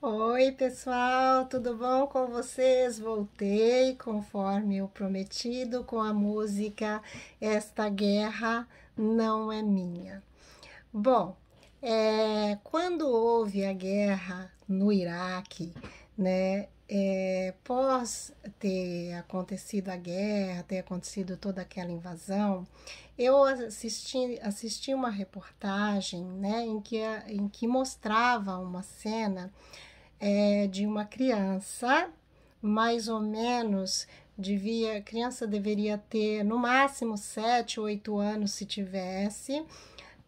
Oi, pessoal, tudo bom com vocês? Voltei, conforme o prometido, com a música Esta Guerra Não É Minha. Bom, é, quando houve a guerra no Iraque, né, é, pós ter acontecido a guerra, ter acontecido toda aquela invasão, eu assisti, assisti uma reportagem né, em, que, em que mostrava uma cena é, de uma criança, mais ou menos devia, a criança deveria ter no máximo 7 ou 8 anos se tivesse,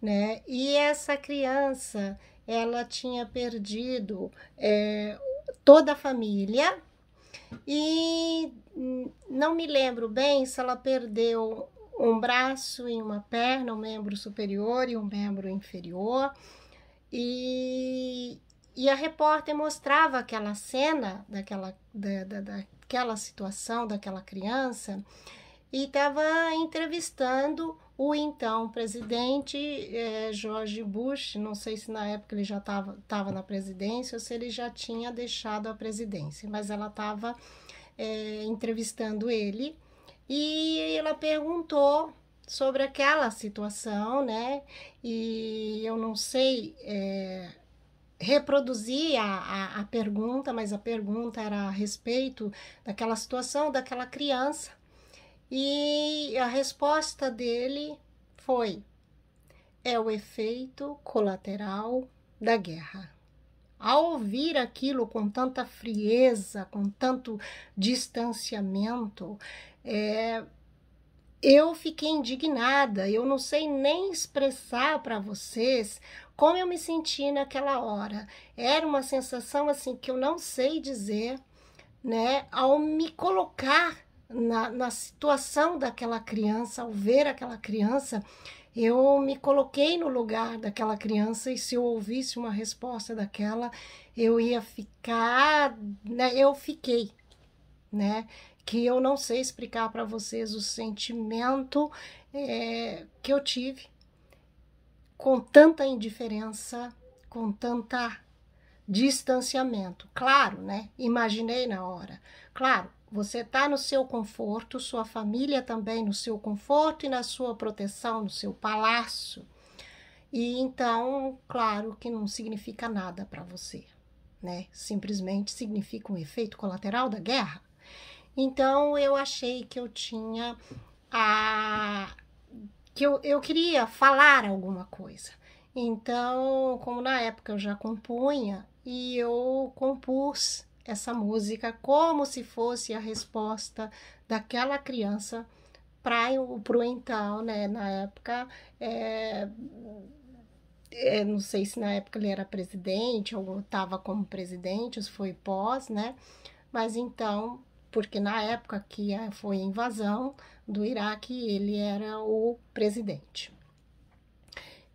né? E essa criança, ela tinha perdido é, toda a família e não me lembro bem se ela perdeu um braço e uma perna, um membro superior e um membro inferior. E e a repórter mostrava aquela cena daquela, da, da, daquela situação, daquela criança, e estava entrevistando o então presidente é, George Bush. Não sei se na época ele já estava na presidência ou se ele já tinha deixado a presidência, mas ela estava é, entrevistando ele e ela perguntou sobre aquela situação, né? E eu não sei. É, reproduzir a, a, a, pergunta, mas a pergunta era a respeito daquela situação, daquela criança. E a resposta dele foi: é o efeito colateral da guerra. Ao ouvir aquilo com tanta frieza, com tanto distanciamento, é, eu fiquei indignada, eu não sei nem expressar para vocês como eu me senti naquela hora. Era uma sensação assim que eu não sei dizer, né, ao me colocar na, na situação daquela criança, ao ver aquela criança, eu me coloquei no lugar daquela criança e se eu ouvisse uma resposta daquela, eu ia ficar, né, eu fiquei, né? que eu não sei explicar para vocês o sentimento é, que eu tive com tanta indiferença, com tanta distanciamento. Claro, né? Imaginei na hora. Claro, você está no seu conforto, sua família também no seu conforto e na sua proteção, no seu palácio. E então, claro que não significa nada para você, né? Simplesmente significa um efeito colateral da guerra. Então eu achei que eu tinha a que eu, eu queria falar alguma coisa. Então, como na época eu já compunha, e eu compus essa música como se fosse a resposta daquela criança para o então, né? Na época, é, é, não sei se na época ele era presidente ou estava como presidente, ou foi pós, né? Mas então porque na época que eh, foi a invasão do Iraque, ele era o presidente.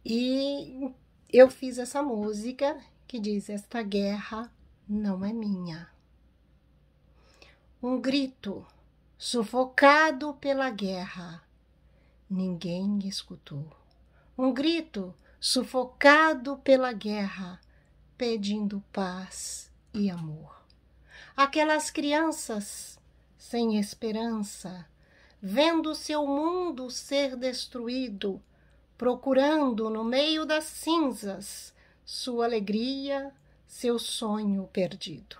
E eu fiz essa música que diz: Esta guerra não é minha. Um grito sufocado pela guerra. Ninguém escutou. Um grito sufocado pela guerra, pedindo paz e amor aquelas crianças sem esperança, vendo seu mundo ser destruído, procurando no meio das cinzas sua alegria, seu sonho perdido.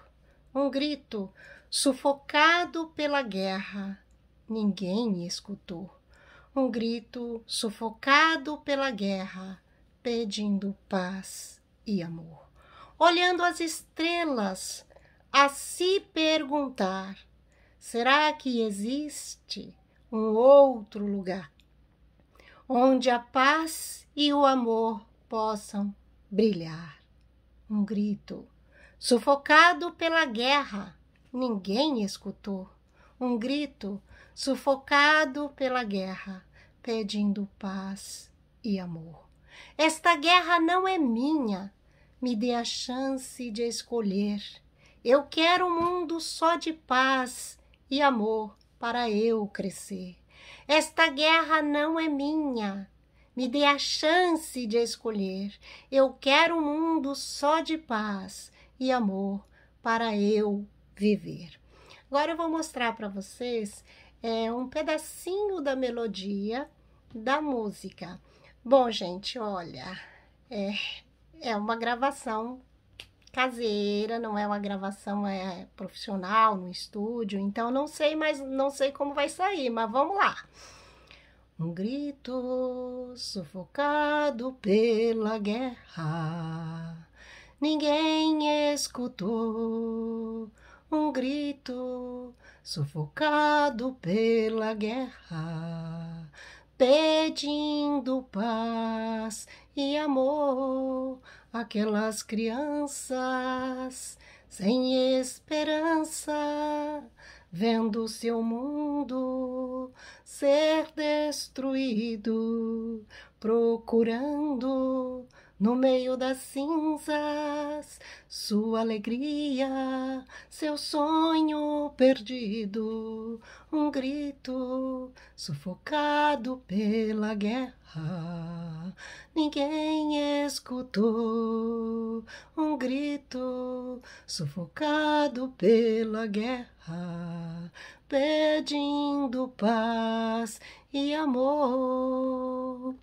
Um grito, sufocado pela guerra, ninguém escutou. Um grito, sufocado pela guerra, pedindo paz e amor. Olhando as estrelas, a se perguntar: será que existe um outro lugar onde a paz e o amor possam brilhar? Um grito, sufocado pela guerra, ninguém escutou. Um grito, sufocado pela guerra, pedindo paz e amor. Esta guerra não é minha, me dê a chance de escolher eu quero um mundo só de paz e amor para eu crescer. Esta guerra não é minha. Me dê a chance de escolher. Eu quero um mundo só de paz e amor para eu viver. Agora eu vou mostrar para vocês é, um pedacinho da melodia da música. Bom, gente, olha, é, é uma gravação caseira, não é uma gravação é profissional no estúdio, então não sei mais, não sei como vai sair, mas vamos lá. Um grito sufocado pela guerra. Ninguém escutou um grito sufocado pela guerra, pedindo paz e amor aquelas crianças sem esperança, vendo seu mundo ser destruído, procurando no meio das cinzas, sua alegria, seu sonho perdido, um grito sufocado pela guerra. Ninguém escutou um grito sufocado pela guerra, pedindo paz e amor.